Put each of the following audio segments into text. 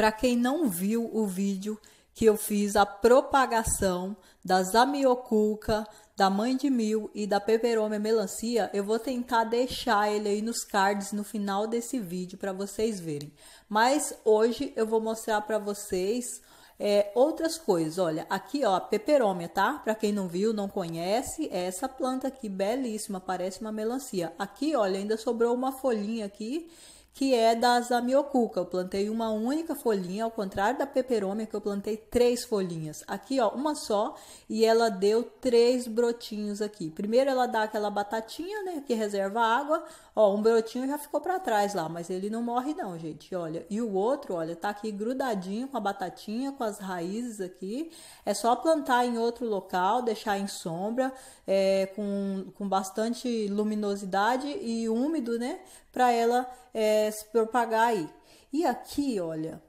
Para quem não viu o vídeo que eu fiz a propagação da zamioculca, da mãe de mil e da peperômia melancia, eu vou tentar deixar ele aí nos cards no final desse vídeo para vocês verem. Mas hoje eu vou mostrar para vocês é, outras coisas. Olha, aqui ó, a peperômia, tá? Para quem não viu, não conhece, é essa planta aqui belíssima, parece uma melancia. Aqui, olha, ainda sobrou uma folhinha aqui que é das amiocuca. Eu plantei uma única folhinha, ao contrário da peperômia, que eu plantei três folhinhas. Aqui, ó, uma só, e ela deu três brotinhos aqui. Primeiro ela dá aquela batatinha, né, que reserva água. Ó, um brotinho já ficou para trás lá, mas ele não morre não, gente, olha. E o outro, olha, tá aqui grudadinho com a batatinha, com as raízes aqui. É só plantar em outro local, deixar em sombra, é, com, com bastante luminosidade e úmido, né, para ela... É, se propagar aí. E aqui, olha,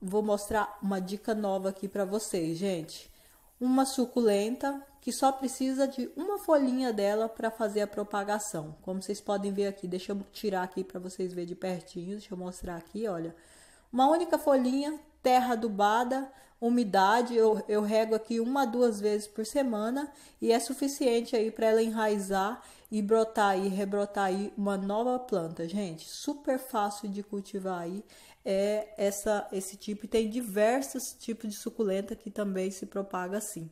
vou mostrar uma dica nova aqui para vocês, gente. Uma suculenta que só precisa de uma folhinha dela para fazer a propagação. Como vocês podem ver aqui, deixa eu tirar aqui para vocês verem de pertinho, deixa eu mostrar aqui, olha. Uma única folhinha terra adubada, umidade, eu, eu rego aqui uma duas vezes por semana e é suficiente aí para ela enraizar e brotar e rebrotar aí uma nova planta, gente. Super fácil de cultivar aí é essa esse tipo e tem diversos tipos de suculenta que também se propaga assim.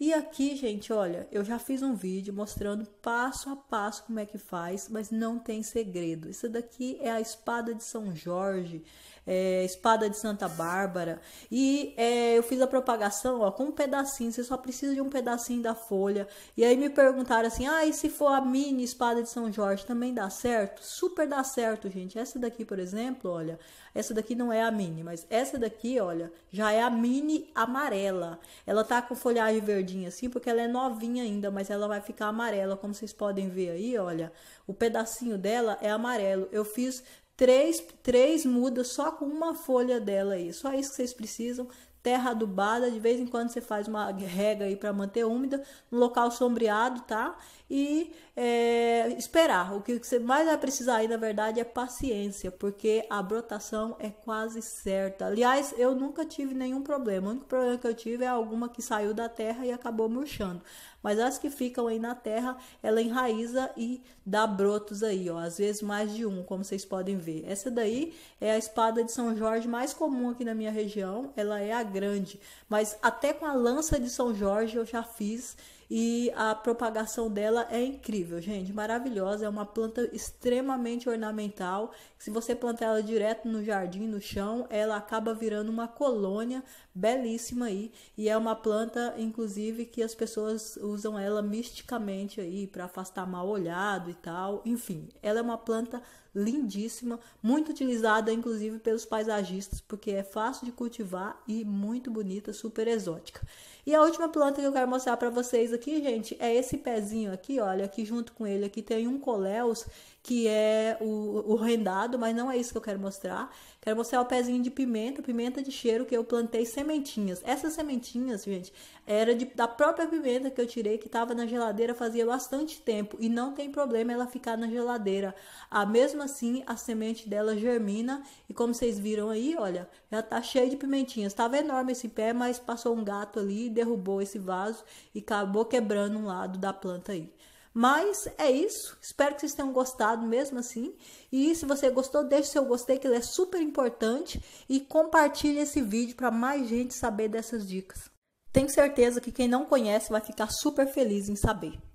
E aqui, gente, olha, eu já fiz um vídeo mostrando passo a passo como é que faz, mas não tem segredo. Isso daqui é a espada de São Jorge, é, espada de Santa Bárbara. E é, eu fiz a propagação ó, com um pedacinho, você só precisa de um pedacinho da folha. E aí me perguntaram assim, ah, e se for a mini espada de São Jorge, também dá certo? Super dá certo, gente. Essa daqui, por exemplo, olha, essa daqui não é a mini, mas essa daqui, olha, já é a mini amarela. Ela tá com folhagem verde verdinha assim, porque ela é novinha ainda, mas ela vai ficar amarela, como vocês podem ver aí, olha. O pedacinho dela é amarelo. Eu fiz três, três mudas só com uma folha dela aí. Só isso que vocês precisam terra adubada, de vez em quando você faz uma rega aí para manter úmida, no local sombreado, tá? E é, esperar. O que você mais vai precisar aí, na verdade, é paciência, porque a brotação é quase certa. Aliás, eu nunca tive nenhum problema. O único problema que eu tive é alguma que saiu da terra e acabou murchando. Mas as que ficam aí na terra, ela enraiza e dá brotos aí, ó. Às vezes mais de um, como vocês podem ver. Essa daí é a espada de São Jorge mais comum aqui na minha região. Ela é a grande, mas até com a lança de São Jorge eu já fiz e a propagação dela é incrível, gente, maravilhosa, é uma planta extremamente ornamental. Se você plantar ela direto no jardim, no chão, ela acaba virando uma colônia belíssima aí, e é uma planta inclusive que as pessoas usam ela misticamente aí para afastar mal olhado e tal. Enfim, ela é uma planta lindíssima, muito utilizada inclusive pelos paisagistas, porque é fácil de cultivar e muito bonita, super exótica. E a última planta que eu quero mostrar para vocês aqui aqui, gente, é esse pezinho aqui, olha, aqui junto com ele aqui tem um coléus que é o, o rendado, mas não é isso que eu quero mostrar. Quero mostrar o pezinho de pimenta, pimenta de cheiro que eu plantei sementinhas. Essas sementinhas, gente, era de, da própria pimenta que eu tirei, que estava na geladeira fazia bastante tempo. E não tem problema ela ficar na geladeira. Ah, mesmo assim, a semente dela germina. E como vocês viram aí, olha, já tá cheio de pimentinhas. Tava enorme esse pé, mas passou um gato ali, derrubou esse vaso e acabou quebrando um lado da planta aí. Mas é isso. Espero que vocês tenham gostado mesmo assim. E se você gostou, deixe seu gostei, que ele é super importante. E compartilhe esse vídeo para mais gente saber dessas dicas. Tenho certeza que quem não conhece vai ficar super feliz em saber.